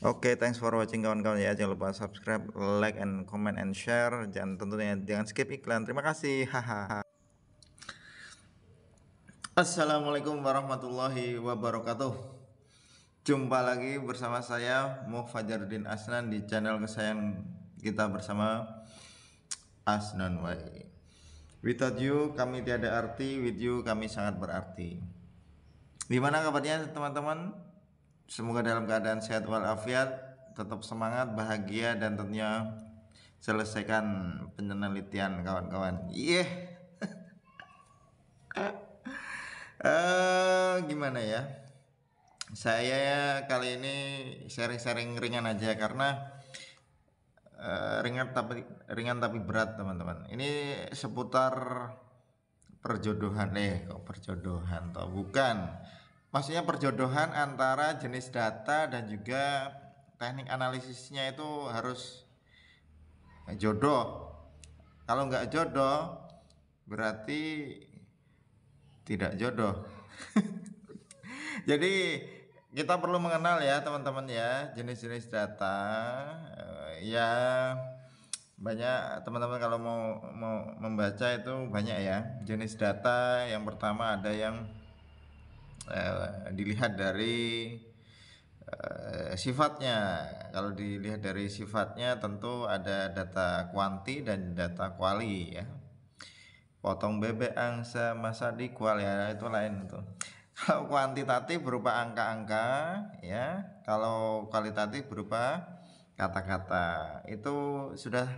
Oke, okay, thanks for watching kawan-kawan ya. Jangan lupa subscribe, like, and comment and share. Jangan tentunya jangan skip iklan. Terima kasih. Hahaha. Assalamualaikum warahmatullahi wabarakatuh. Jumpa lagi bersama saya Mo Fajaruddin Asnan di channel kesayang kita bersama Asnan Wai. Without you kami tiada arti, with you kami sangat berarti. Gimana kabarnya teman-teman? Semoga dalam keadaan sehat walafiat, tetap semangat, bahagia dan tentunya selesaikan penelitian kawan-kawan. Iya. Yeah. uh, gimana ya? Saya kali ini sharing-sharing ringan aja karena uh, ringan tapi ringan tapi berat teman-teman. Ini seputar perjodohan eh kok perjodohan toh bukan maksudnya perjodohan antara jenis data dan juga teknik analisisnya itu harus eh, jodoh kalau nggak jodoh berarti tidak jodoh jadi kita perlu mengenal ya teman-teman ya jenis-jenis data eh, ya banyak teman-teman kalau mau mau membaca itu banyak ya jenis data yang pertama ada yang Eh, dilihat dari uh, sifatnya. Kalau dilihat dari sifatnya tentu ada data kuanti dan data kuali ya. Potong bebek angsa masa di kuali ya itu lain itu. Kalau kuantitatif berupa angka-angka ya, kalau kualitatif berupa kata-kata. Itu sudah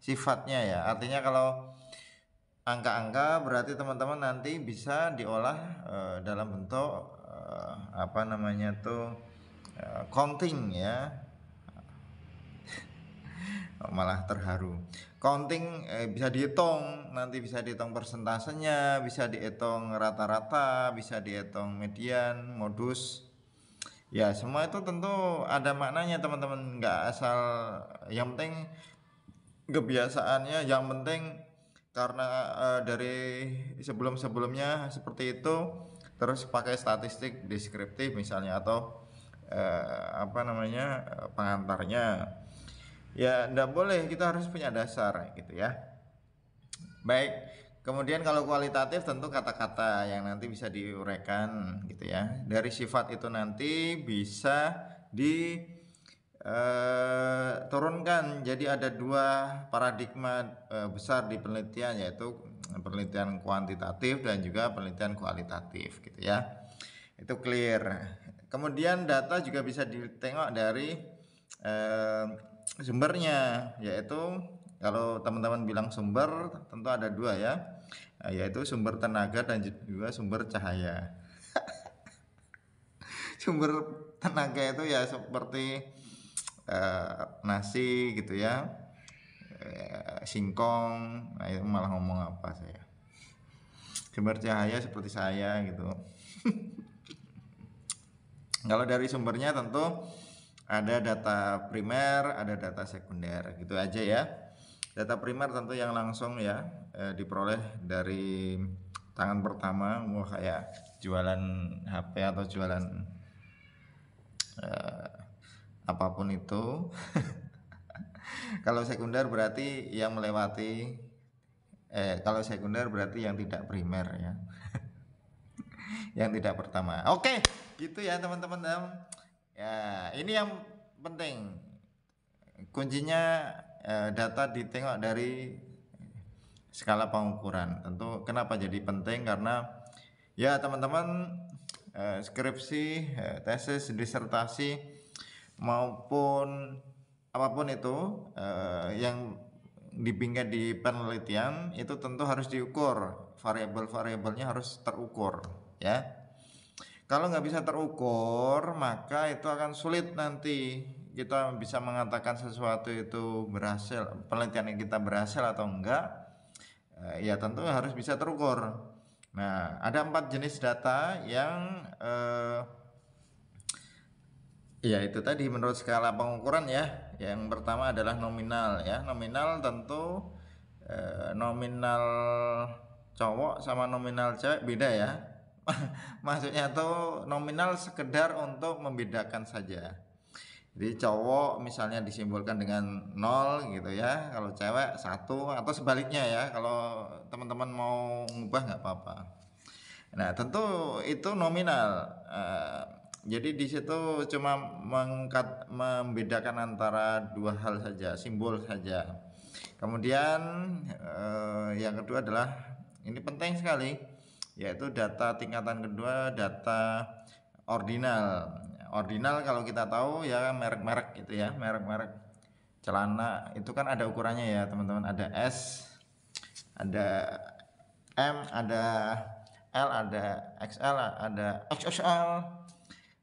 sifatnya ya. Artinya kalau angka-angka berarti teman-teman nanti bisa diolah uh, dalam bentuk uh, apa namanya tuh uh, counting ya malah terharu counting eh, bisa dihitung nanti bisa dihitung persentasenya bisa dihitung rata-rata bisa dihitung median modus ya semua itu tentu ada maknanya teman-teman nggak asal yang penting kebiasaannya yang penting karena uh, dari sebelum-sebelumnya seperti itu terus pakai statistik deskriptif misalnya atau uh, apa namanya eh, pengantarnya ya tidak boleh kita harus punya dasar gitu ya baik kemudian kalau kualitatif tentu kata-kata yang nanti bisa diuraikan gitu ya dari sifat itu nanti bisa di eh, turunkan jadi ada dua paradigma eh, besar di penelitian yaitu penelitian kuantitatif dan juga penelitian kualitatif gitu ya itu clear kemudian data juga bisa ditengok dari eh, sumbernya yaitu kalau teman-teman bilang sumber tentu ada dua ya eh, yaitu sumber tenaga dan juga sumber cahaya sumber tenaga itu ya seperti uh, nasi gitu ya uh, singkong nah itu malah ngomong apa saya sumber cahaya seperti saya gitu kalau dari sumbernya tentu ada data primer ada data sekunder gitu aja ya data primer tentu yang langsung ya eh, diperoleh dari tangan pertama mau kayak jualan HP atau jualan apapun itu kalau sekunder berarti yang melewati eh kalau sekunder berarti yang tidak primer ya yang tidak pertama oke gitu ya teman-teman ya ini yang penting kuncinya eh, data ditengok dari skala pengukuran tentu kenapa jadi penting karena ya teman-teman eh, skripsi eh, tesis disertasi maupun apapun itu eh, yang dibingkai di penelitian itu tentu harus diukur variabel-variabelnya harus terukur ya kalau nggak bisa terukur maka itu akan sulit nanti kita bisa mengatakan sesuatu itu berhasil penelitian yang kita berhasil atau enggak eh, ya tentu harus bisa terukur nah ada empat jenis data yang eh, Ya, itu tadi menurut skala pengukuran ya. Yang pertama adalah nominal ya. Nominal tentu eh, nominal cowok sama nominal cewek beda ya. Maksudnya itu nominal sekedar untuk membedakan saja. Jadi cowok misalnya disimbolkan dengan nol gitu ya, kalau cewek satu atau sebaliknya ya. Kalau teman-teman mau ngubah nggak apa-apa. Nah tentu itu nominal. Eh, jadi di situ cuma mengkat, membedakan antara dua hal saja, simbol saja. Kemudian eh, yang kedua adalah ini penting sekali yaitu data tingkatan kedua data ordinal. Ordinal kalau kita tahu ya merek-merek gitu ya, merek-merek celana itu kan ada ukurannya ya, teman-teman. Ada S, ada M, ada L, ada XL, ada XXL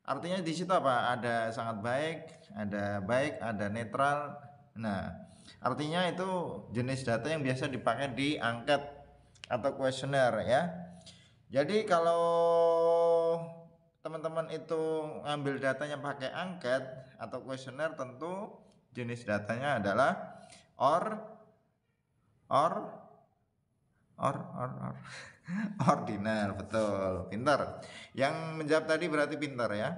Artinya di situ apa? Ada sangat baik, ada baik, ada netral. Nah, artinya itu jenis data yang biasa dipakai di angket atau kuesioner ya. Jadi kalau teman-teman itu ngambil datanya pakai angket atau kuesioner tentu jenis datanya adalah or or or or or Ordinal, betul pintar yang menjawab tadi berarti pintar ya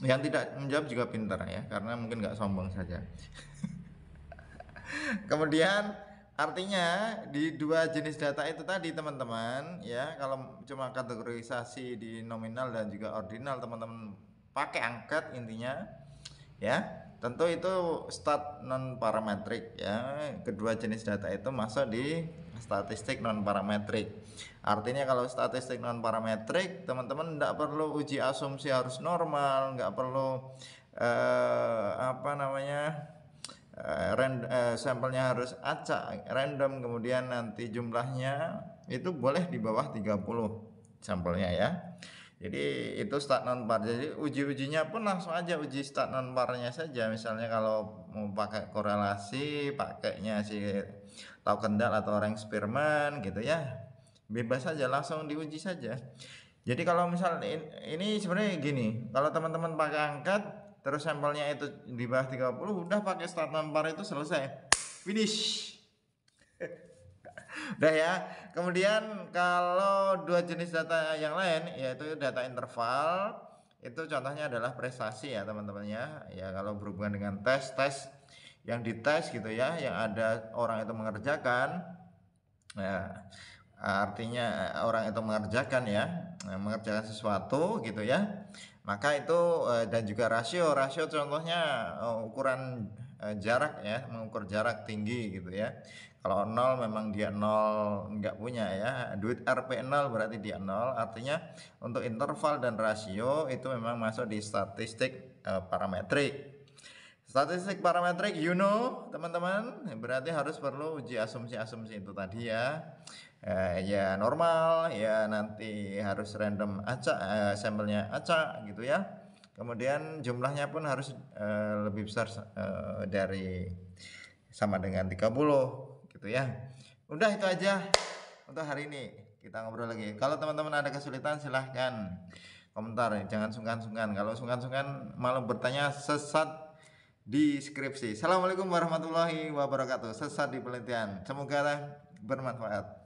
yang tidak menjawab juga pintar ya karena mungkin nggak sombong saja kemudian artinya di dua jenis data itu tadi teman-teman ya kalau cuma kategorisasi di nominal dan juga ordinal teman-teman pakai angkat intinya ya Tentu itu stat non parametrik ya. Kedua jenis data itu masuk di statistik non parametrik. Artinya kalau statistik non parametrik, teman-teman tidak perlu uji asumsi harus normal, nggak perlu eh, apa namanya eh, rand, eh, sampelnya harus acak, random, kemudian nanti jumlahnya itu boleh di bawah 30 sampelnya ya. Jadi itu start non par. Jadi uji-ujinya pun langsung aja uji start non parnya saja. Misalnya kalau mau pakai korelasi, pakainya si tau kendal atau orang Spearman gitu ya. Bebas saja langsung diuji saja. Jadi kalau misal ini sebenarnya gini, kalau teman-teman pakai angkat terus sampelnya itu di bawah 30 udah pakai start non par itu selesai. Finish udah ya kemudian kalau dua jenis data yang lain yaitu data interval itu contohnya adalah prestasi ya teman-teman ya ya kalau berhubungan dengan tes tes yang dites gitu ya yang ada orang itu mengerjakan ya artinya eh, orang itu mengerjakan ya eh, mengerjakan sesuatu gitu ya maka itu eh, dan juga rasio rasio contohnya ukuran Eh, jarak ya, mengukur jarak tinggi gitu ya. Kalau nol memang dia nol nggak punya ya. Duit RP 0 berarti dia nol. Artinya untuk interval dan rasio itu memang masuk di statistik uh, parametrik. Statistik parametrik, you know, teman-teman, berarti harus perlu uji asumsi-asumsi itu tadi ya. Eh, ya normal, ya nanti harus random acak, eh, sampelnya acak gitu ya Kemudian jumlahnya pun harus uh, lebih besar uh, dari sama dengan 30 gitu ya. Udah itu aja untuk hari ini. Kita ngobrol lagi. Kalau teman-teman ada kesulitan silahkan komentar. Jangan sungkan-sungkan. Kalau sungkan-sungkan malah bertanya sesat di skripsi. Assalamualaikum warahmatullahi wabarakatuh. Sesat di penelitian. Semoga bermanfaat.